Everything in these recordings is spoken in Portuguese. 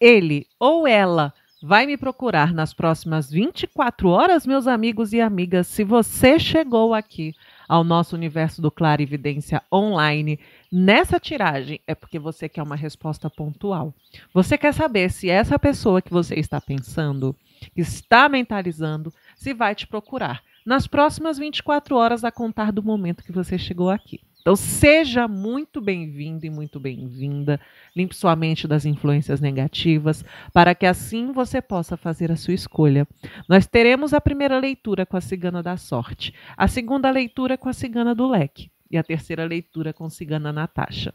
ele ou ela vai me procurar nas próximas 24 horas, meus amigos e amigas. Se você chegou aqui ao nosso universo do Clarividência Online nessa tiragem, é porque você quer uma resposta pontual. Você quer saber se essa pessoa que você está pensando, está mentalizando, se vai te procurar nas próximas 24 horas a contar do momento que você chegou aqui. Então, seja muito bem-vindo e muito bem-vinda. Limpe sua mente das influências negativas, para que assim você possa fazer a sua escolha. Nós teremos a primeira leitura com a Cigana da Sorte, a segunda leitura com a Cigana do Leque e a terceira leitura com Cigana Natasha.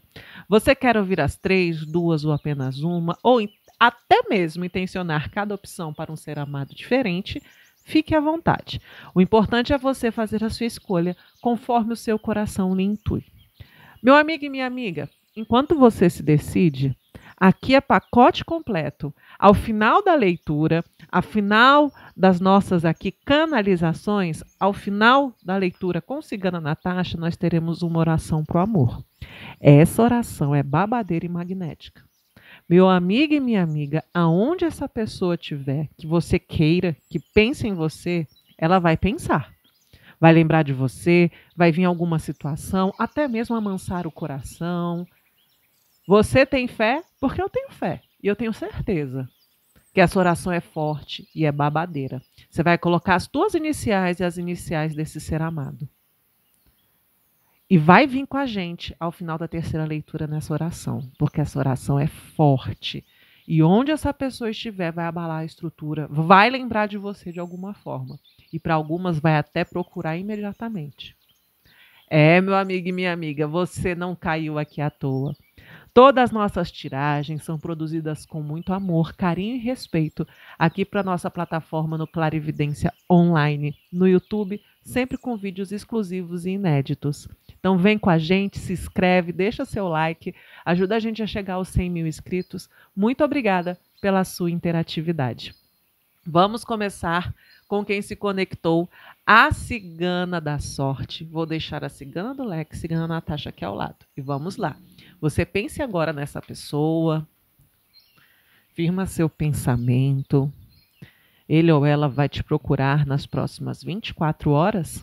Você quer ouvir as três, duas ou apenas uma, ou até mesmo intencionar cada opção para um ser amado diferente? fique à vontade. O importante é você fazer a sua escolha conforme o seu coração lhe intui. Meu amigo e minha amiga, enquanto você se decide, aqui é pacote completo. Ao final da leitura, ao final das nossas aqui canalizações, ao final da leitura com Cigana Natasha, nós teremos uma oração para o amor. Essa oração é babadeira e magnética. Meu amigo e minha amiga, aonde essa pessoa estiver, que você queira, que pense em você, ela vai pensar. Vai lembrar de você, vai vir alguma situação, até mesmo amansar o coração. Você tem fé? Porque eu tenho fé. E eu tenho certeza que essa oração é forte e é babadeira. Você vai colocar as tuas iniciais e as iniciais desse ser amado. E vai vir com a gente ao final da terceira leitura nessa oração, porque essa oração é forte. E onde essa pessoa estiver, vai abalar a estrutura, vai lembrar de você de alguma forma. E para algumas, vai até procurar imediatamente. É, meu amigo e minha amiga, você não caiu aqui à toa. Todas as nossas tiragens são produzidas com muito amor, carinho e respeito aqui para nossa plataforma no Clarividência Online, no YouTube, sempre com vídeos exclusivos e inéditos. Então vem com a gente, se inscreve, deixa seu like, ajuda a gente a chegar aos 100 mil inscritos. Muito obrigada pela sua interatividade. Vamos começar com quem se conectou, a Cigana da Sorte. Vou deixar a Cigana do Leque, Cigana Natasha aqui é ao lado. E vamos lá. Você pense agora nessa pessoa, firma seu pensamento. Ele ou ela vai te procurar nas próximas 24 horas?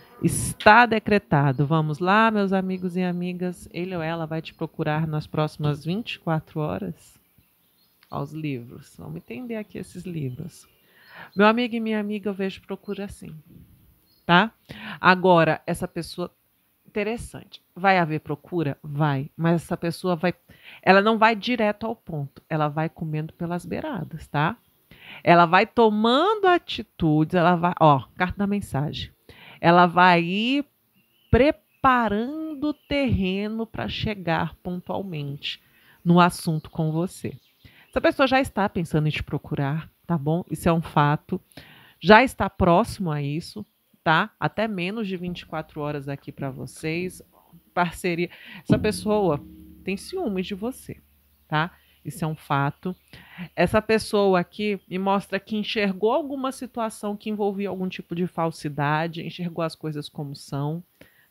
Está decretado. Vamos lá, meus amigos e amigas. Ele ou ela vai te procurar nas próximas 24 horas? Aos livros. Vamos entender aqui esses livros. Meu amigo e minha amiga, eu vejo procura assim. Tá? Agora, essa pessoa. Interessante. Vai haver procura? Vai. Mas essa pessoa vai. Ela não vai direto ao ponto. Ela vai comendo pelas beiradas, tá? Ela vai tomando atitudes. Ela vai. Ó, carta da mensagem ela vai ir preparando o terreno para chegar pontualmente no assunto com você. Essa pessoa já está pensando em te procurar, tá bom? Isso é um fato. Já está próximo a isso, tá? Até menos de 24 horas aqui para vocês. Parceria. Essa pessoa tem ciúmes de você, tá? Isso é um fato. Essa pessoa aqui me mostra que enxergou alguma situação que envolvia algum tipo de falsidade, enxergou as coisas como são,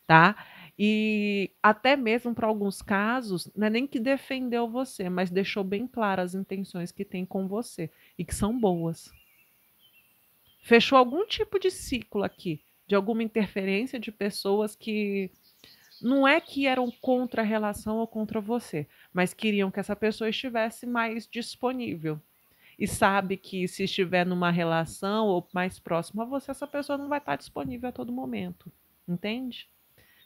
tá? E até mesmo para alguns casos, não é nem que defendeu você, mas deixou bem claras as intenções que tem com você e que são boas. Fechou algum tipo de ciclo aqui, de alguma interferência de pessoas que não é que eram contra a relação ou contra você, mas queriam que essa pessoa estivesse mais disponível. E sabe que se estiver numa relação ou mais próxima a você, essa pessoa não vai estar disponível a todo momento. Entende?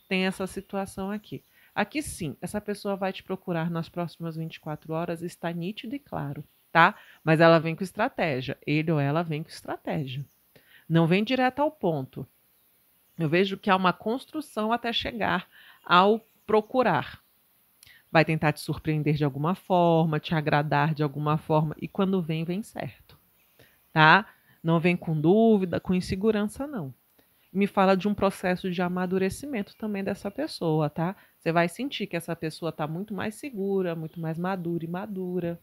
Tem essa situação aqui. Aqui sim, essa pessoa vai te procurar nas próximas 24 horas, está nítido e claro, tá? Mas ela vem com estratégia. Ele ou ela vem com estratégia. Não vem direto ao ponto. Eu vejo que há uma construção até chegar ao procurar. Vai tentar te surpreender de alguma forma, te agradar de alguma forma, e quando vem, vem certo. Tá? Não vem com dúvida, com insegurança, não. Me fala de um processo de amadurecimento também dessa pessoa, tá? Você vai sentir que essa pessoa está muito mais segura, muito mais madura e madura,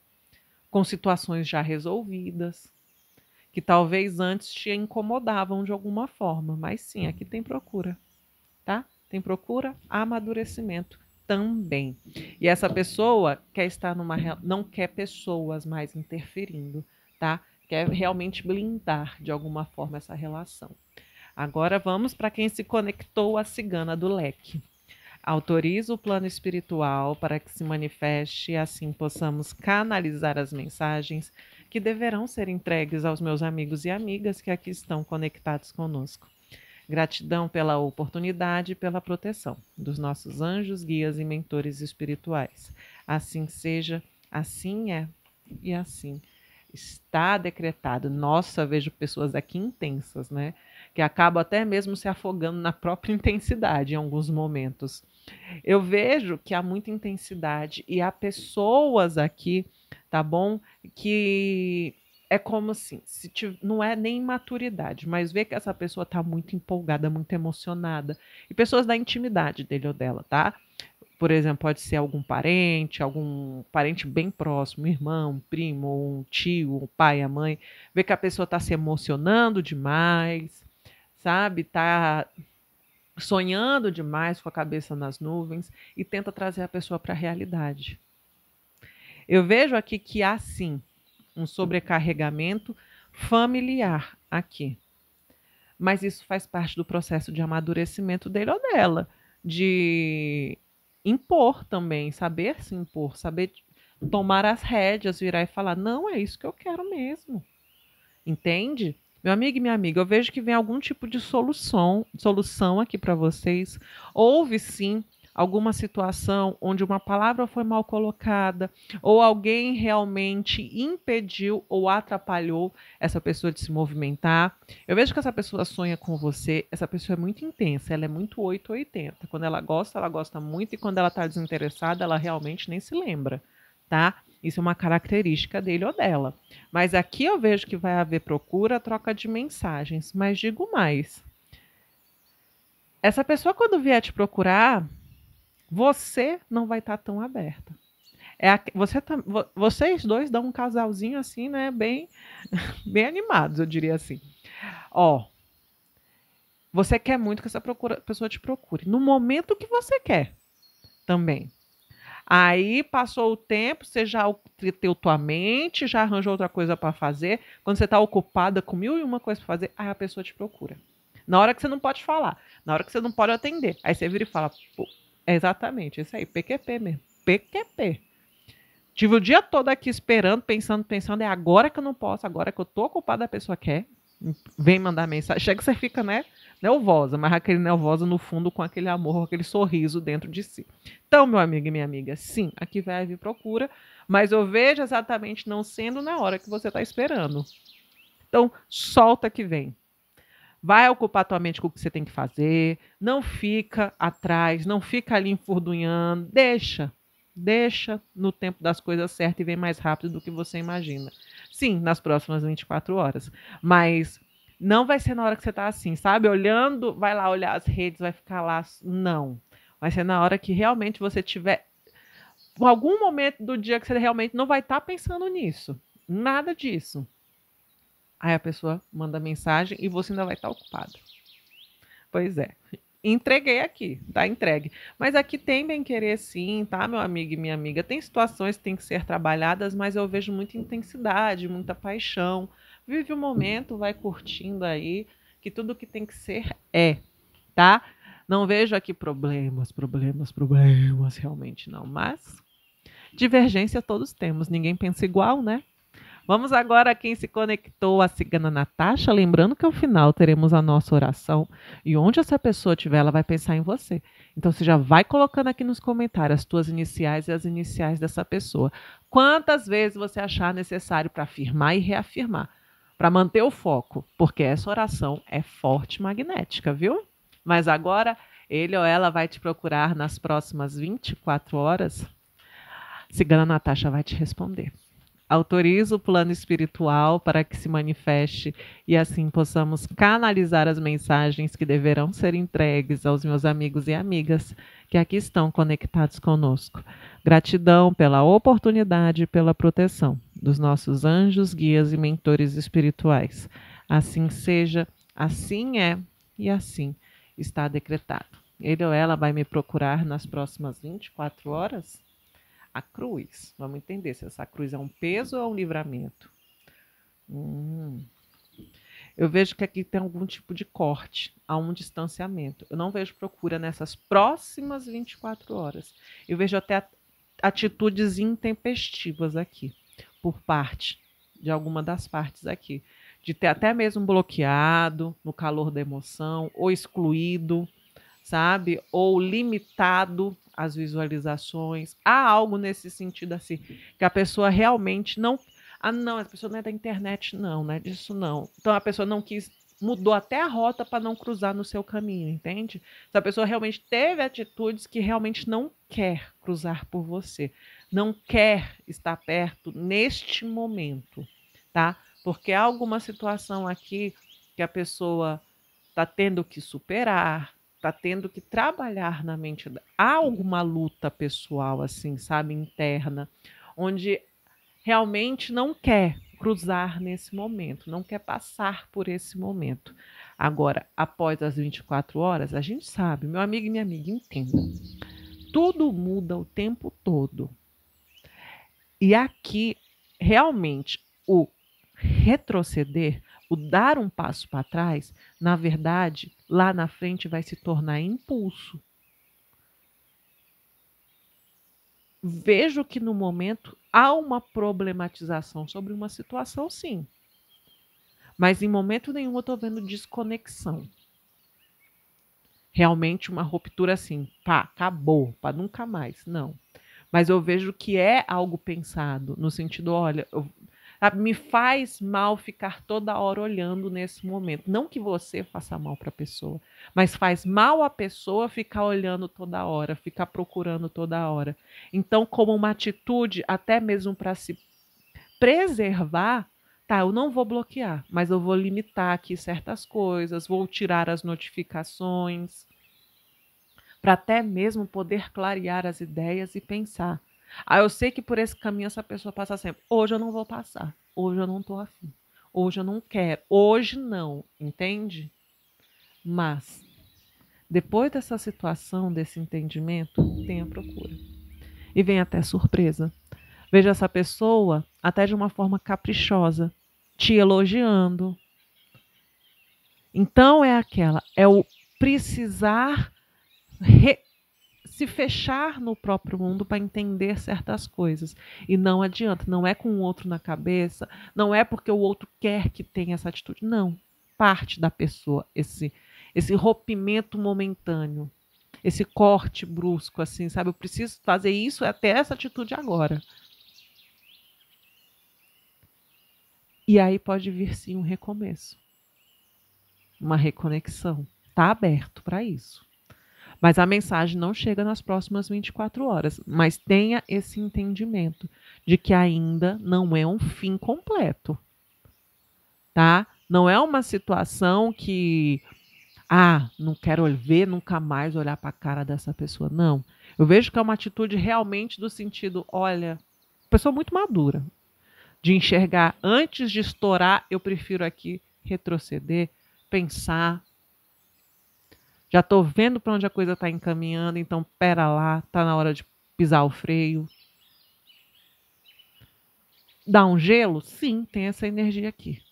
com situações já resolvidas que talvez antes te incomodavam de alguma forma, mas sim, aqui tem procura, tá? Tem procura, amadurecimento também. E essa pessoa quer estar numa não quer pessoas mais interferindo, tá? Quer realmente blindar de alguma forma essa relação. Agora vamos para quem se conectou à cigana do leque. Autoriza o plano espiritual para que se manifeste e assim possamos canalizar as mensagens que deverão ser entregues aos meus amigos e amigas que aqui estão conectados conosco. Gratidão pela oportunidade e pela proteção dos nossos anjos, guias e mentores espirituais. Assim seja, assim é e assim está decretado. Nossa, vejo pessoas aqui intensas, né? Que acabam até mesmo se afogando na própria intensidade em alguns momentos. Eu vejo que há muita intensidade e há pessoas aqui tá bom? Que é como assim, se te, não é nem maturidade, mas vê que essa pessoa tá muito empolgada, muito emocionada. E pessoas da intimidade dele ou dela, tá? Por exemplo, pode ser algum parente, algum parente bem próximo, irmão, primo, um tio, um pai, a mãe. Vê que a pessoa tá se emocionando demais, sabe? Tá sonhando demais com a cabeça nas nuvens e tenta trazer a pessoa para a realidade. Eu vejo aqui que há sim um sobrecarregamento familiar aqui. Mas isso faz parte do processo de amadurecimento dele ou dela, de impor também, saber se impor, saber tomar as rédeas, virar e falar: não, é isso que eu quero mesmo. Entende? Meu amigo e minha amiga, eu vejo que vem algum tipo de solução, solução aqui para vocês. Houve sim alguma situação onde uma palavra foi mal colocada ou alguém realmente impediu ou atrapalhou essa pessoa de se movimentar. Eu vejo que essa pessoa sonha com você, essa pessoa é muito intensa, ela é muito 880. Quando ela gosta, ela gosta muito e quando ela está desinteressada, ela realmente nem se lembra, tá? Isso é uma característica dele ou dela. Mas aqui eu vejo que vai haver procura, troca de mensagens, mas digo mais. Essa pessoa quando vier te procurar, você não vai estar tá tão aberta. É a, você tá, vocês dois dão um casalzinho assim, né? Bem, bem animados, eu diria assim. Ó, você quer muito que essa procura, pessoa te procure no momento que você quer, também. Aí passou o tempo, você já teu tua mente, já arranjou outra coisa para fazer. Quando você está ocupada com mil e uma coisa para fazer, aí a pessoa te procura. Na hora que você não pode falar, na hora que você não pode atender. Aí você vira e fala: Exatamente, isso aí, PQP mesmo. PQP. Tive o dia todo aqui esperando, pensando, pensando, é agora que eu não posso, agora que eu tô ocupada, a pessoa quer, vem mandar mensagem. Chega que você fica, né, nervosa, mas aquele nervosa no fundo com aquele amor, aquele sorriso dentro de si. Então, meu amigo e minha amiga, sim, aqui vai vir procura, mas eu vejo exatamente não sendo na hora que você está esperando. Então, solta que vem. Vai ocupar tua mente com o que você tem que fazer, não fica atrás, não fica ali enfurdunhando, deixa, deixa no tempo das coisas certas e vem mais rápido do que você imagina. Sim, nas próximas 24 horas, mas não vai ser na hora que você está assim, sabe? Olhando, vai lá olhar as redes, vai ficar lá, não. Vai ser na hora que realmente você tiver algum momento do dia que você realmente não vai estar tá pensando nisso. Nada disso. Aí a pessoa manda mensagem e você ainda vai estar tá ocupado. Pois é. Entreguei aqui, tá entregue. Mas aqui tem bem querer sim, tá, meu amigo e minha amiga? Tem situações que têm que ser trabalhadas, mas eu vejo muita intensidade, muita paixão. Vive o momento, vai curtindo aí, que tudo que tem que ser é, tá? Não vejo aqui problemas, problemas, problemas, realmente não. Mas divergência todos temos, ninguém pensa igual, né? Vamos agora a quem se conectou, a cigana Natasha. Lembrando que ao final teremos a nossa oração. E onde essa pessoa estiver, ela vai pensar em você. Então você já vai colocando aqui nos comentários as tuas iniciais e as iniciais dessa pessoa. Quantas vezes você achar necessário para afirmar e reafirmar, para manter o foco, porque essa oração é forte magnética, viu? Mas agora ele ou ela vai te procurar nas próximas 24 horas. Cigana Natasha vai te responder autoriza o plano espiritual para que se manifeste e assim possamos canalizar as mensagens que deverão ser entregues aos meus amigos e amigas que aqui estão conectados conosco. Gratidão pela oportunidade e pela proteção dos nossos anjos, guias e mentores espirituais. Assim seja, assim é e assim está decretado. Ele ou ela vai me procurar nas próximas 24 horas? a cruz. Vamos entender se essa cruz é um peso ou é um livramento. Hum. Eu vejo que aqui tem algum tipo de corte, há um distanciamento. Eu não vejo procura nessas próximas 24 horas. Eu vejo até atitudes intempestivas aqui, por parte de alguma das partes aqui. De ter até mesmo bloqueado no calor da emoção, ou excluído, sabe? Ou limitado as visualizações. Há algo nesse sentido assim, que a pessoa realmente não. Ah, não, a pessoa não é da internet, não, não é disso, não. Então a pessoa não quis. Mudou até a rota para não cruzar no seu caminho, entende? Se então, a pessoa realmente teve atitudes que realmente não quer cruzar por você, não quer estar perto neste momento, tá? Porque há alguma situação aqui que a pessoa está tendo que superar, está tendo que trabalhar na mente. Há alguma luta pessoal, assim, sabe, interna, onde realmente não quer cruzar nesse momento, não quer passar por esse momento. Agora, após as 24 horas, a gente sabe, meu amigo e minha amiga, entenda. Tudo muda o tempo todo. E aqui, realmente, o retroceder o dar um passo para trás, na verdade, lá na frente vai se tornar impulso. Vejo que no momento há uma problematização sobre uma situação, sim. Mas em momento nenhum eu estou vendo desconexão. Realmente uma ruptura assim, pá, acabou, para nunca mais. Não. Mas eu vejo que é algo pensado, no sentido, olha, eu, Sabe? Me faz mal ficar toda hora olhando nesse momento. Não que você faça mal para a pessoa, mas faz mal a pessoa ficar olhando toda hora, ficar procurando toda hora. Então, como uma atitude, até mesmo para se preservar, tá, eu não vou bloquear, mas eu vou limitar aqui certas coisas, vou tirar as notificações, para até mesmo poder clarear as ideias e pensar. Aí ah, eu sei que por esse caminho essa pessoa passa sempre. Hoje eu não vou passar. Hoje eu não tô afim. Hoje eu não quero. Hoje não, entende? Mas depois dessa situação, desse entendimento, tem a procura. E vem até surpresa. Veja essa pessoa até de uma forma caprichosa, te elogiando. Então é aquela, é o precisar re se fechar no próprio mundo para entender certas coisas. E não adianta, não é com o outro na cabeça, não é porque o outro quer que tenha essa atitude. Não. Parte da pessoa esse, esse rompimento momentâneo, esse corte brusco, assim, sabe? Eu preciso fazer isso até essa atitude agora. E aí pode vir sim um recomeço, uma reconexão. Está aberto para isso. Mas a mensagem não chega nas próximas 24 horas. Mas tenha esse entendimento de que ainda não é um fim completo. Tá? Não é uma situação que. Ah, não quero ver nunca mais olhar para a cara dessa pessoa. Não. Eu vejo que é uma atitude realmente do sentido: olha, pessoa muito madura, de enxergar antes de estourar, eu prefiro aqui retroceder, pensar, já estou vendo para onde a coisa está encaminhando, então pera lá, tá na hora de pisar o freio. Dá um gelo? Sim, tem essa energia aqui,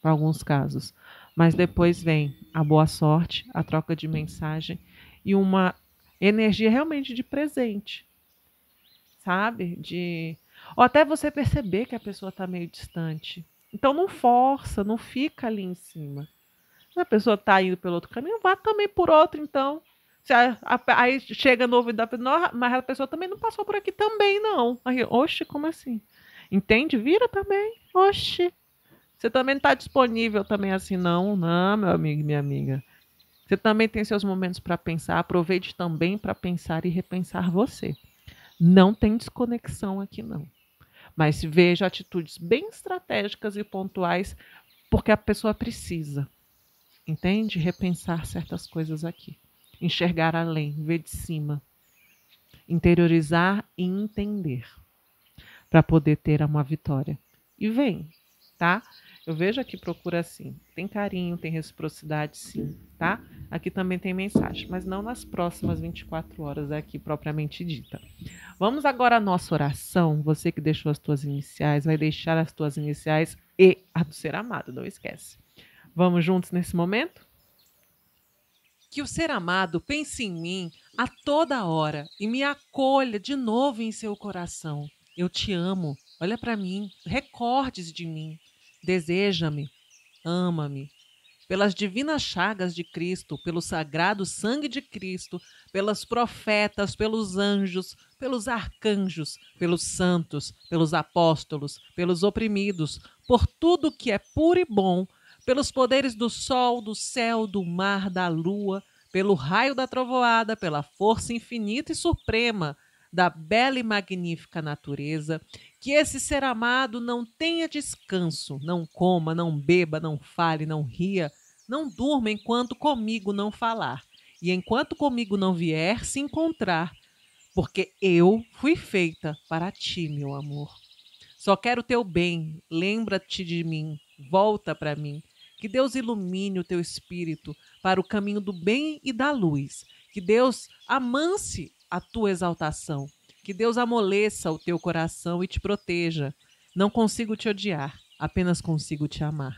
para alguns casos. Mas depois vem a boa sorte, a troca de mensagem e uma energia realmente de presente, sabe? De ou até você perceber que a pessoa está meio distante. Então não força, não fica ali em cima. Se a pessoa está indo pelo outro caminho, vá também por outro, então. Se a, a, aí chega no ouvido da pessoa, mas a pessoa também não passou por aqui também, não. Aí, oxe, como assim? Entende? Vira também. Oxe. Você também não está disponível também assim, não, não, meu amigo, minha amiga. Você também tem seus momentos para pensar, aproveite também para pensar e repensar você. Não tem desconexão aqui, não. Mas veja atitudes bem estratégicas e pontuais, porque a pessoa precisa. Entende? Repensar certas coisas aqui. Enxergar além, ver de cima. Interiorizar e entender para poder ter uma vitória. E vem, tá? Eu vejo aqui procura assim. Tem carinho, tem reciprocidade, sim, tá? Aqui também tem mensagem, mas não nas próximas 24 horas é aqui propriamente dita. Vamos agora à nossa oração. Você que deixou as tuas iniciais, vai deixar as tuas iniciais e a do ser amado, não esquece. Vamos juntos nesse momento? Que o ser amado pense em mim a toda hora e me acolha de novo em seu coração. Eu te amo, olha para mim, recordes de mim. Deseja-me, ama-me, pelas divinas chagas de Cristo, pelo sagrado sangue de Cristo, pelas profetas, pelos anjos, pelos arcanjos, pelos santos, pelos apóstolos, pelos oprimidos, por tudo que é puro e bom, pelos poderes do sol, do céu, do mar, da lua, pelo raio da trovoada, pela força infinita e suprema da bela e magnífica natureza, que esse ser amado não tenha descanso, não coma, não beba, não fale, não ria, não durma enquanto comigo não falar. E enquanto comigo não vier, se encontrar, porque eu fui feita para ti, meu amor. Só quero teu bem, lembra-te de mim, volta para mim. Que Deus ilumine o teu espírito para o caminho do bem e da luz. Que Deus amance a tua exaltação. Que Deus amoleça o teu coração e te proteja. Não consigo te odiar, apenas consigo te amar.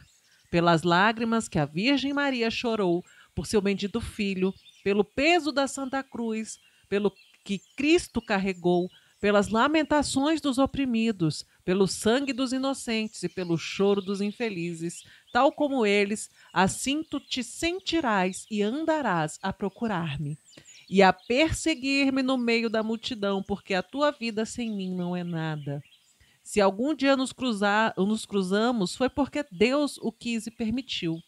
Pelas lágrimas que a Virgem Maria chorou por seu bendito filho, pelo peso da Santa Cruz, pelo que Cristo carregou, pelas lamentações dos oprimidos, pelo sangue dos inocentes e pelo choro dos infelizes, tal como eles, assim tu te sentirás e andarás a procurar-me e a perseguir-me no meio da multidão, porque a tua vida sem mim não é nada. Se algum dia nos, cruzar, nos cruzamos, foi porque Deus o quis e permitiu.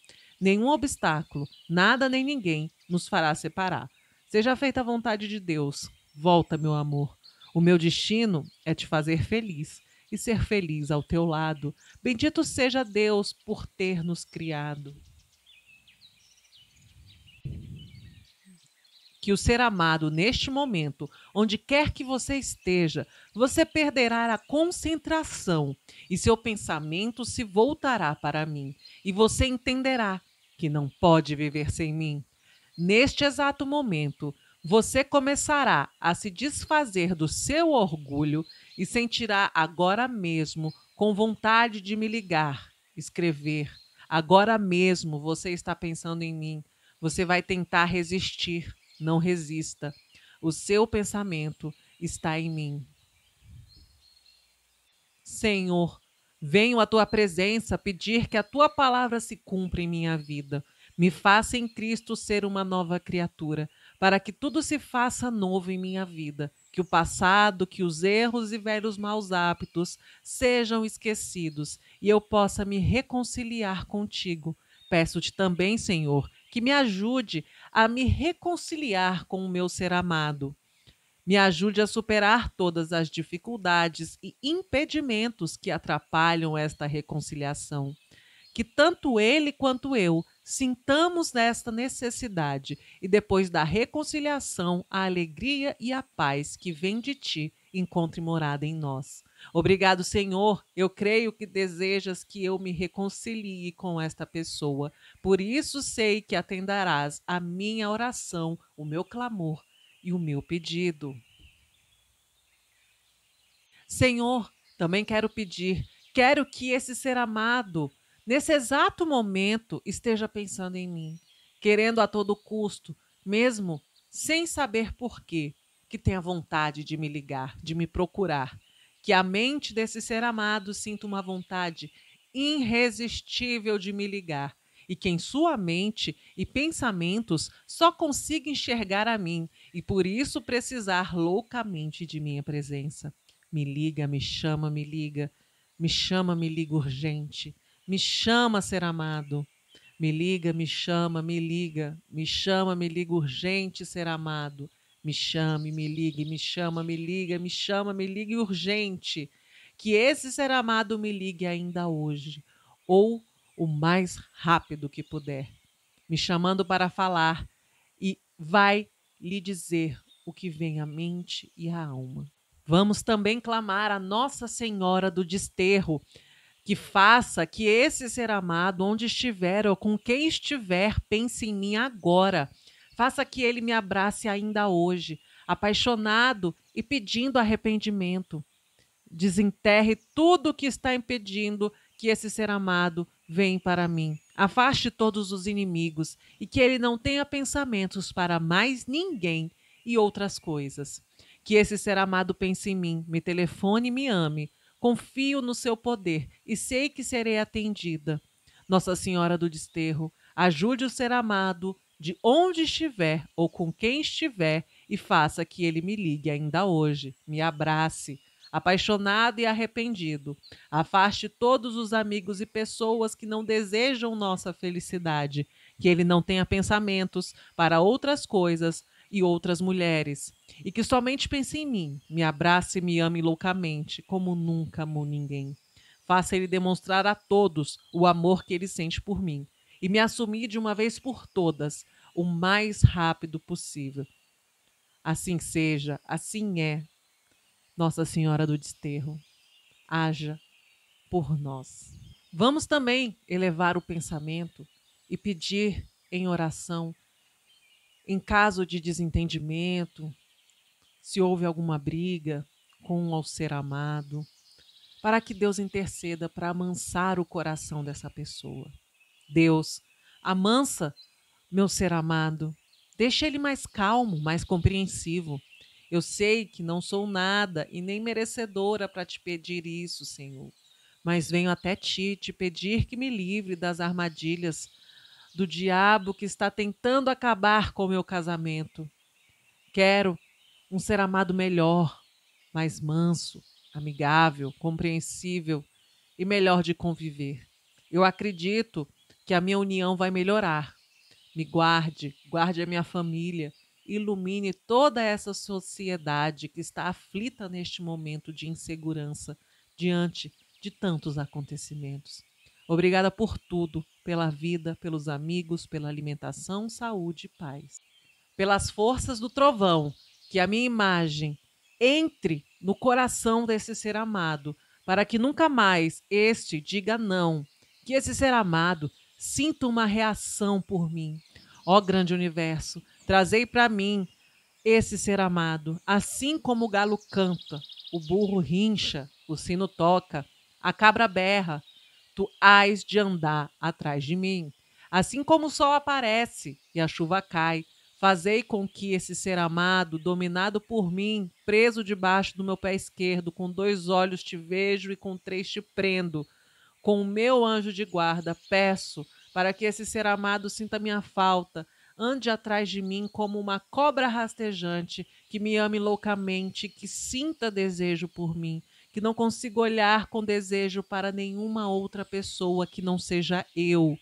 Nenhum obstáculo, nada nem ninguém nos fará separar. Seja feita a vontade de Deus. Volta, meu amor. O meu destino é te fazer feliz e ser feliz ao teu lado. Bendito seja Deus por ter nos criado. Que o ser amado neste momento, onde quer que você esteja, você perderá a concentração e seu pensamento se voltará para mim, e você entenderá que não pode viver sem mim. Neste exato momento, você começará a se desfazer do seu orgulho e sentirá agora mesmo com vontade de me ligar, escrever. Agora mesmo você está pensando em mim. Você vai tentar resistir. Não resista. O seu pensamento está em mim. Senhor, venho à tua presença pedir que a tua palavra se cumpra em minha vida. Me faça em Cristo ser uma nova criatura, para que tudo se faça novo em minha vida que o passado, que os erros e velhos maus hábitos sejam esquecidos e eu possa me reconciliar contigo. Peço-te também, Senhor, que me ajude a me reconciliar com o meu ser amado. Me ajude a superar todas as dificuldades e impedimentos que atrapalham esta reconciliação. Que tanto ele quanto eu sintamos nesta necessidade e depois da reconciliação, a alegria e a paz que vem de ti encontre morada em nós. Obrigado, Senhor. Eu creio que desejas que eu me reconcilie com esta pessoa. Por isso sei que atenderás a minha oração, o meu clamor e o meu pedido. Senhor, também quero pedir, quero que esse ser amado nesse exato momento, esteja pensando em mim, querendo a todo custo, mesmo sem saber por quê, que tenha vontade de me ligar, de me procurar, que a mente desse ser amado sinta uma vontade irresistível de me ligar e que em sua mente e pensamentos só consiga enxergar a mim e por isso precisar loucamente de minha presença. Me liga, me chama, me liga, me chama, me liga urgente. Me chama a ser amado. Me liga, me chama, me liga, me chama, me liga, urgente ser amado. Me chame, me ligue, me chama, me liga, me chama, me ligue, urgente. Que esse ser amado me ligue ainda hoje, ou o mais rápido que puder, me chamando para falar e vai lhe dizer o que vem à mente e à alma. Vamos também clamar a Nossa Senhora do Desterro, que faça que esse ser amado, onde estiver ou com quem estiver, pense em mim agora. Faça que ele me abrace ainda hoje, apaixonado e pedindo arrependimento. Desenterre tudo o que está impedindo que esse ser amado venha para mim. Afaste todos os inimigos e que ele não tenha pensamentos para mais ninguém e outras coisas. Que esse ser amado pense em mim, me telefone e me ame, Confio no seu poder e sei que serei atendida. Nossa Senhora do Desterro, ajude o ser amado de onde estiver ou com quem estiver e faça que ele me ligue ainda hoje, me abrace, apaixonado e arrependido. Afaste todos os amigos e pessoas que não desejam nossa felicidade, que ele não tenha pensamentos para outras coisas e outras mulheres, e que somente pense em mim, me abrace e me ame loucamente, como nunca amou ninguém. Faça ele demonstrar a todos o amor que ele sente por mim, e me assumir de uma vez por todas, o mais rápido possível. Assim seja, assim é. Nossa Senhora do Desterro, haja por nós. Vamos também elevar o pensamento e pedir em oração em caso de desentendimento, se houve alguma briga com o um ser amado, para que Deus interceda para amansar o coração dessa pessoa. Deus, amansa meu ser amado, deixa ele mais calmo, mais compreensivo. Eu sei que não sou nada e nem merecedora para te pedir isso, Senhor, mas venho até ti te pedir que me livre das armadilhas do diabo que está tentando acabar com o meu casamento. Quero um ser amado melhor, mais manso, amigável, compreensível e melhor de conviver. Eu acredito que a minha união vai melhorar. Me guarde, guarde a minha família, ilumine toda essa sociedade que está aflita neste momento de insegurança diante de tantos acontecimentos. Obrigada por tudo, pela vida, pelos amigos, pela alimentação, saúde e paz. Pelas forças do trovão, que a minha imagem entre no coração desse ser amado, para que nunca mais este diga não, que esse ser amado sinta uma reação por mim. Ó grande universo, trazei para mim esse ser amado, assim como o galo canta, o burro rincha, o sino toca, a cabra berra, Tu hás de andar atrás de mim. Assim como o sol aparece e a chuva cai, fazei com que esse ser amado, dominado por mim, preso debaixo do meu pé esquerdo, com dois olhos te vejo e com três te prendo, com o meu anjo de guarda, peço para que esse ser amado sinta minha falta, ande atrás de mim como uma cobra rastejante, que me ame loucamente, que sinta desejo por mim, que não consigo olhar com desejo para nenhuma outra pessoa que não seja eu,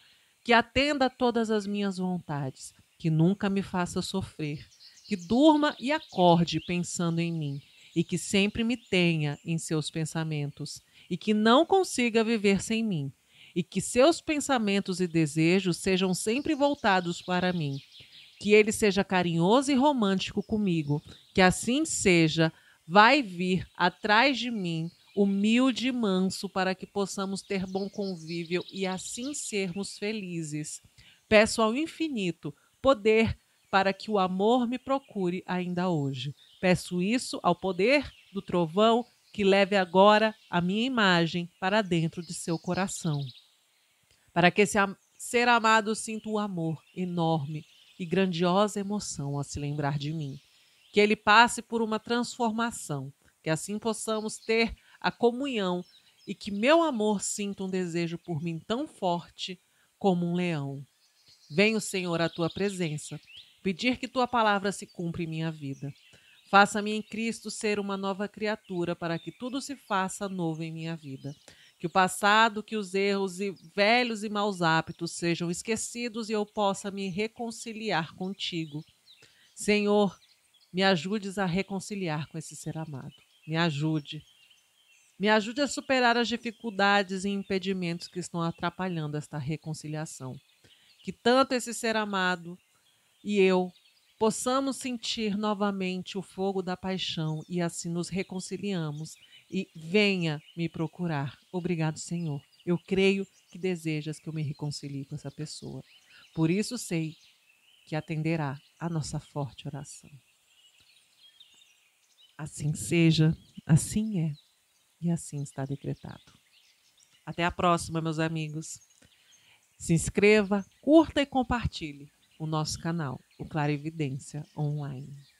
que atenda a todas as minhas vontades, que nunca me faça sofrer, que durma e acorde pensando em mim e que sempre me tenha em seus pensamentos e que não consiga viver sem mim e que seus pensamentos e desejos sejam sempre voltados para mim. Que ele seja carinhoso e romântico comigo, que assim seja vai vir atrás de mim, humilde e manso, para que possamos ter bom convívio e assim sermos felizes. Peço ao infinito poder para que o amor me procure ainda hoje. Peço isso ao poder do trovão que leve agora a minha imagem para dentro de seu coração. Para que esse ser amado sinta o amor enorme e grandiosa emoção ao se lembrar de mim que ele passe por uma transformação, que assim possamos ter a comunhão e que meu amor sinta um desejo por mim tão forte como um leão. Venho, Senhor, à tua presença, pedir que tua palavra se cumpra em minha vida. Faça-me em Cristo ser uma nova criatura para que tudo se faça novo em minha vida. Que o passado, que os erros e velhos e maus hábitos sejam esquecidos e eu possa me reconciliar contigo. Senhor, me ajudes a reconciliar com esse ser amado. Me ajude. Me ajude a superar as dificuldades e impedimentos que estão atrapalhando esta reconciliação. Que tanto esse ser amado e eu possamos sentir novamente o fogo da paixão e assim nos reconciliamos e venha me procurar. Obrigado, Senhor. Eu creio que desejas que eu me reconcilie com essa pessoa. Por isso sei que atenderá a nossa forte oração. Assim seja, assim é e assim está decretado. Até a próxima, meus amigos. Se inscreva, curta e compartilhe o nosso canal, o Clarividência Online.